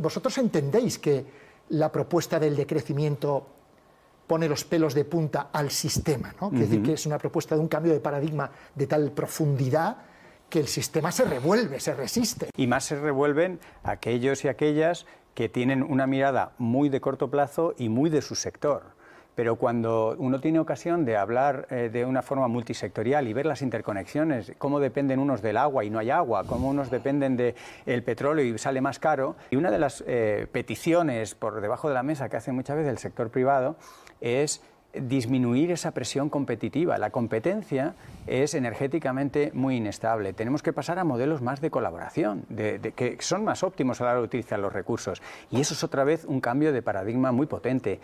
vosotros entendéis que la propuesta del decrecimiento pone los pelos de punta al sistema, ¿no? Es decir, que es una propuesta de un cambio de paradigma de tal profundidad que el sistema se revuelve, se resiste. Y más se revuelven aquellos y aquellas que tienen una mirada muy de corto plazo y muy de su sector pero cuando uno tiene ocasión de hablar eh, de una forma multisectorial y ver las interconexiones, cómo dependen unos del agua y no hay agua, cómo unos dependen del petróleo y sale más caro, y una de las eh, peticiones por debajo de la mesa que hace muchas veces el sector privado es disminuir esa presión competitiva. La competencia es energéticamente muy inestable. Tenemos que pasar a modelos más de colaboración, de, que son más óptimos a la hora de utilizar los recursos. Y eso es otra vez un cambio de paradigma muy potente.